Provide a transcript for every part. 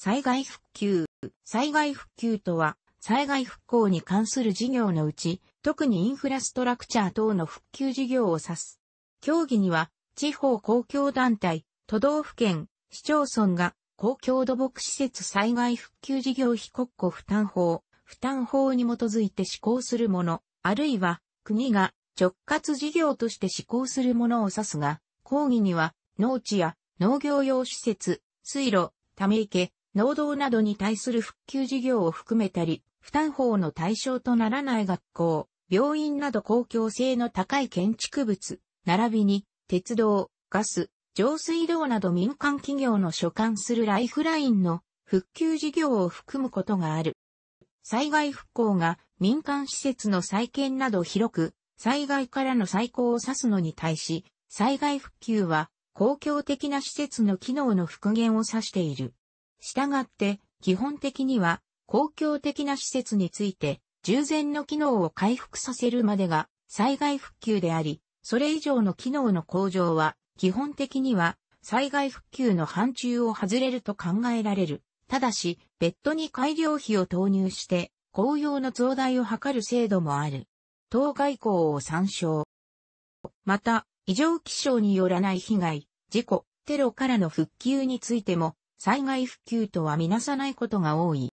災害復旧。災害復旧とは、災害復興に関する事業のうち、特にインフラストラクチャー等の復旧事業を指す。協議には、地方公共団体、都道府県、市町村が、公共土木施設災害復旧事業費国庫負担法、負担法に基づいて施行するもの、あるいは、国が直轄事業として施行するものを指すが、講義には、農地や農業用施設、水路、ため池、農道などに対する復旧事業を含めたり、負担法の対象とならない学校、病院など公共性の高い建築物、並びに、鉄道、ガス、上水道など民間企業の所管するライフラインの復旧事業を含むことがある。災害復興が民間施設の再建など広く、災害からの再興を指すのに対し、災害復旧は公共的な施設の機能の復元を指している。したがって、基本的には、公共的な施設について、従前の機能を回復させるまでが、災害復旧であり、それ以上の機能の向上は、基本的には、災害復旧の範疇を外れると考えられる。ただし、別途に改良費を投入して、公用の増大を図る制度もある。当該校を参照。また、異常気象によらない被害、事故、テロからの復旧についても、災害復旧とはみなさないことが多い。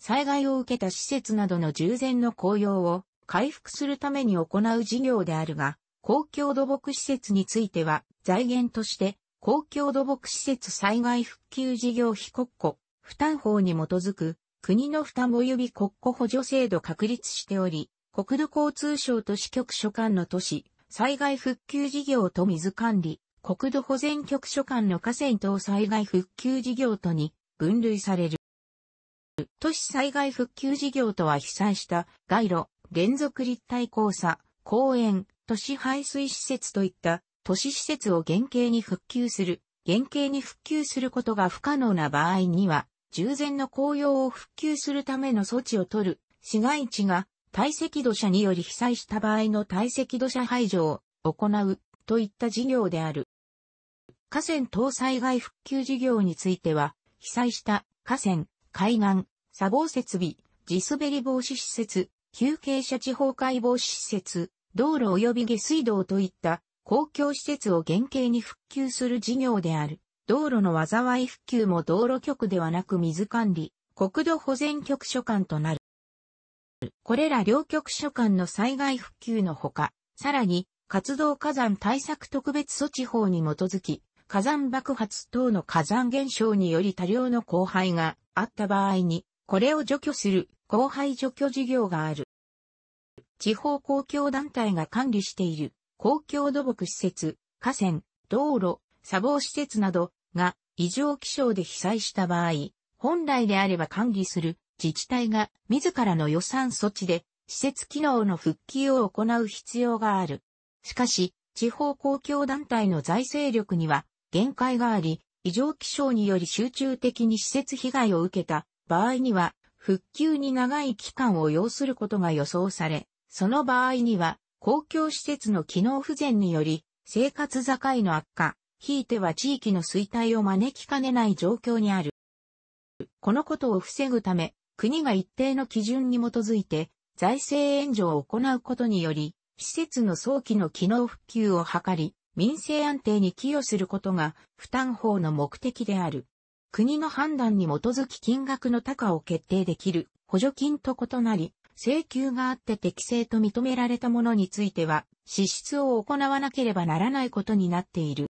災害を受けた施設などの従前の公用を回復するために行う事業であるが、公共土木施設については財源として公共土木施設災害復旧事業費国庫負担法に基づく国の負担及び国庫補助制度確立しており、国土交通省都市局所管の都市災害復旧事業と水管理国土保全局所管の河川等災害復旧事業とに分類される。都市災害復旧事業とは被災した街路、連続立体交差、公園、都市排水施設といった都市施設を原型に復旧する、原型に復旧することが不可能な場合には、従前の紅葉を復旧するための措置を取る、市街地が堆積土砂により被災した場合の堆積土砂排除を行うといった事業である。河川等災害復旧事業については、被災した河川、海岸、砂防設備、地滑り防止施設、休憩者地方解防止施設、道路及び下水道といった公共施設を原型に復旧する事業である。道路の災い復旧も道路局ではなく水管理、国土保全局所管となる。これら両局所管の災害復旧のほか、さらに活動火山対策特別措置法に基づき、火山爆発等の火山現象により多量の荒廃があった場合に、これを除去する荒廃除去事業がある。地方公共団体が管理している公共土木施設、河川、道路、砂防施設などが異常気象で被災した場合、本来であれば管理する自治体が自らの予算措置で施設機能の復帰を行う必要がある。しかし、地方公共団体の財政力には限界があり、異常気象により集中的に施設被害を受けた場合には、復旧に長い期間を要することが予想され、その場合には、公共施設の機能不全により、生活境の悪化、ひいては地域の衰退を招きかねない状況にある。このことを防ぐため、国が一定の基準に基づいて、財政援助を行うことにより、施設の早期の機能復旧を図り、民生安定に寄与することが負担法の目的である。国の判断に基づき金額の高を決定できる補助金と異なり、請求があって適正と認められたものについては、支出を行わなければならないことになっている。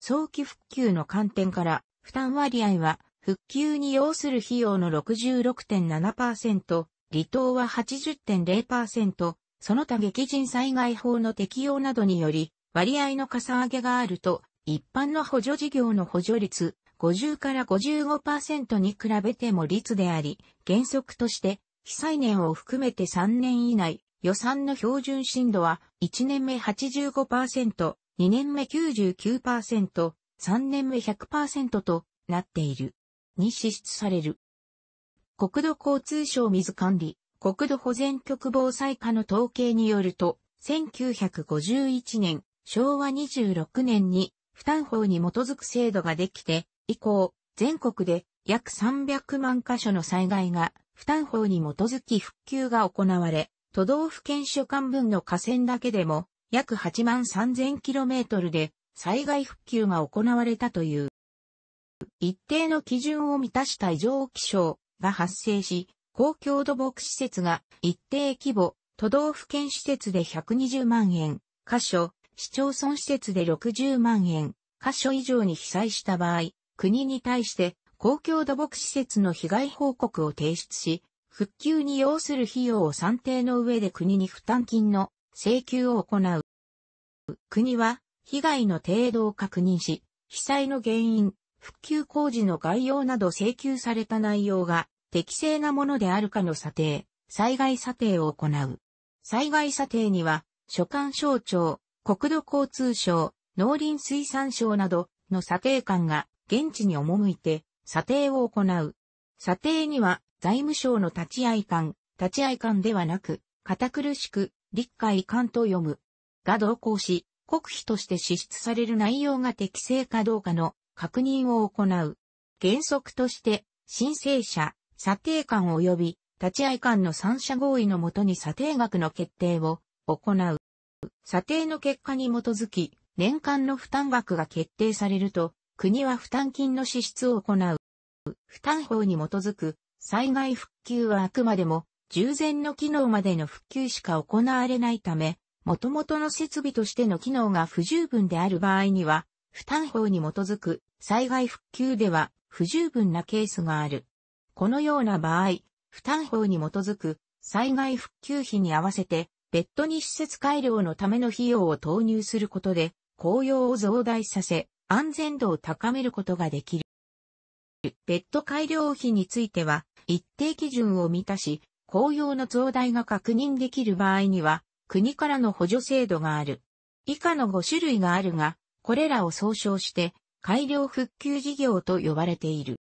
早期復旧の観点から、負担割合は、復旧に要する費用の66.7%、離島は80.0%、その他激甚災害法の適用などにより、割合のかさ上げがあると、一般の補助事業の補助率50から55%に比べても率であり、原則として被災年を含めて3年以内、予算の標準深度は1年目85%、2年目99%、3年目100%となっている。に支出される。国土交通省水管理、国土保全局防災課の統計によると、1951年、昭和26年に負担法に基づく制度ができて、以降、全国で約300万箇所の災害が負担法に基づき復旧が行われ、都道府県所管分の河川だけでも約8万 3000km で災害復旧が行われたという。一定の基準を満たした異常気象が発生し、公共土木施設が一定規模、都道府県施設で120万円、箇所、市町村施設で60万円、箇所以上に被災した場合、国に対して公共土木施設の被害報告を提出し、復旧に要する費用を算定の上で国に負担金の請求を行う。国は被害の程度を確認し、被災の原因、復旧工事の概要など請求された内容が適正なものであるかの査定、災害査定を行う。災害査定には、所管省庁、国土交通省、農林水産省などの査定官が現地に赴いて査定を行う。査定には財務省の立ち会官、立ち会官ではなく、堅苦しく、立会官と読む。が同行し、国費として支出される内容が適正かどうかの確認を行う。原則として、申請者、査定官及び立ち会官の三者合意のもとに査定額の決定を行う。査定の結果に基づき、年間の負担額が決定されると、国は負担金の支出を行う。負担法に基づく災害復旧はあくまでも従前の機能までの復旧しか行われないため、元々の設備としての機能が不十分である場合には、負担法に基づく災害復旧では不十分なケースがある。このような場合、負担法に基づく災害復旧費に合わせてベッドに施設改良のための費用を投入することで、紅葉を増大させ、安全度を高めることができる。ベッド改良費については、一定基準を満たし、紅葉の増大が確認できる場合には、国からの補助制度がある。以下の5種類があるが、これらを総称して、改良復旧事業と呼ばれている。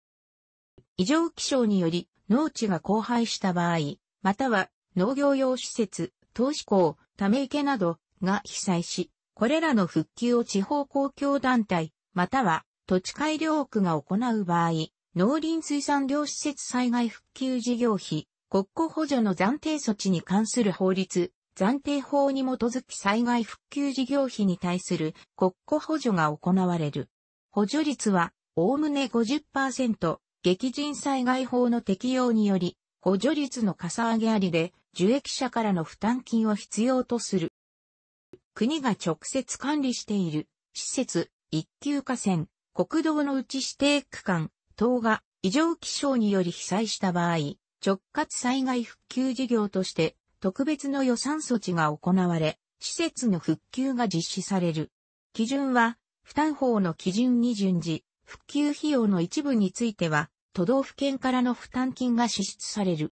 異常気象により農地が荒廃した場合、または農業用施設、投資校、ため池などが被災し、これらの復旧を地方公共団体、または土地改良区が行う場合、農林水産業施設災害復旧事業費、国庫補助の暫定措置に関する法律、暫定法に基づき災害復旧事業費に対する国庫補助が行われる。補助率は、おおむね50%、激甚災害法の適用により、補助率のかさ上げありで、受益者からの負担金を必要とする。国が直接管理している施設、一級河川、国道のうち指定区間、等が異常気象により被災した場合、直轄災害復旧事業として特別の予算措置が行われ、施設の復旧が実施される。基準は、負担法の基準に準じ、復旧費用の一部については、都道府県からの負担金が支出される。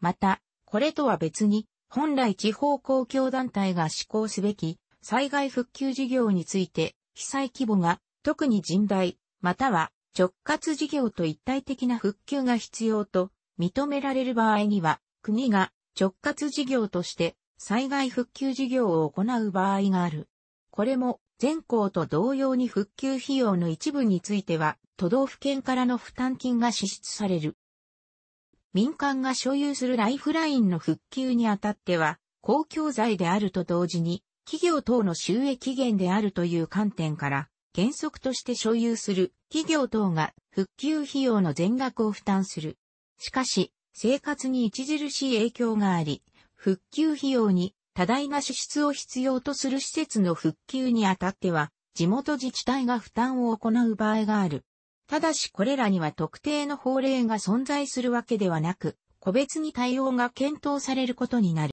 また、これとは別に、本来地方公共団体が施行すべき災害復旧事業について、被災規模が特に甚大、または直轄事業と一体的な復旧が必要と認められる場合には、国が直轄事業として災害復旧事業を行う場合がある。これも全校と同様に復旧費用の一部については、都道府県からの負担金が支出される。民間が所有するライフラインの復旧にあたっては、公共財であると同時に、企業等の収益源であるという観点から、原則として所有する企業等が復旧費用の全額を負担する。しかし、生活に著しい影響があり、復旧費用に多大な支出を必要とする施設の復旧にあたっては、地元自治体が負担を行う場合がある。ただしこれらには特定の法令が存在するわけではなく、個別に対応が検討されることになる。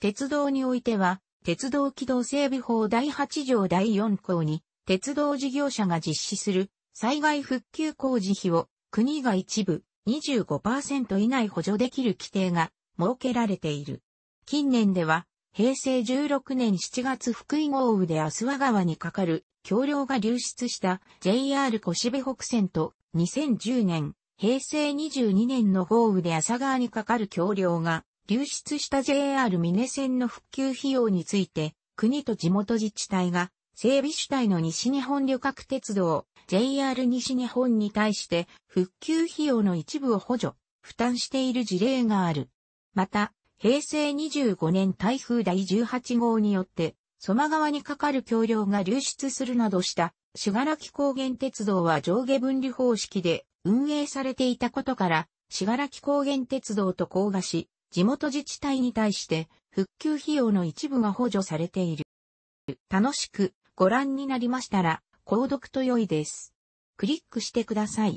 鉄道においては、鉄道軌道整備法第8条第4項に、鉄道事業者が実施する災害復旧工事費を国が一部25%以内補助できる規定が設けられている。近年では、平成16年7月福井豪雨で阿諏訪川にかかる橋梁が流出した JR 越部北線と2010年、平成22年の豪雨で朝川にかかる橋梁が流出した JR 峰線の復旧費用について、国と地元自治体が整備主体の西日本旅客鉄道 JR 西日本に対して復旧費用の一部を補助、負担している事例がある。また、平成25年台風第18号によって蘇我川に架かる橋梁が流出するなどした、信楽高原鉄道は上下分離方式で運営されていたことから、信楽高原鉄道と高架し、地元自治体に対して復旧費用の一部が補助されている。楽しくご覧になりましたら、購読と良いです。クリックしてください。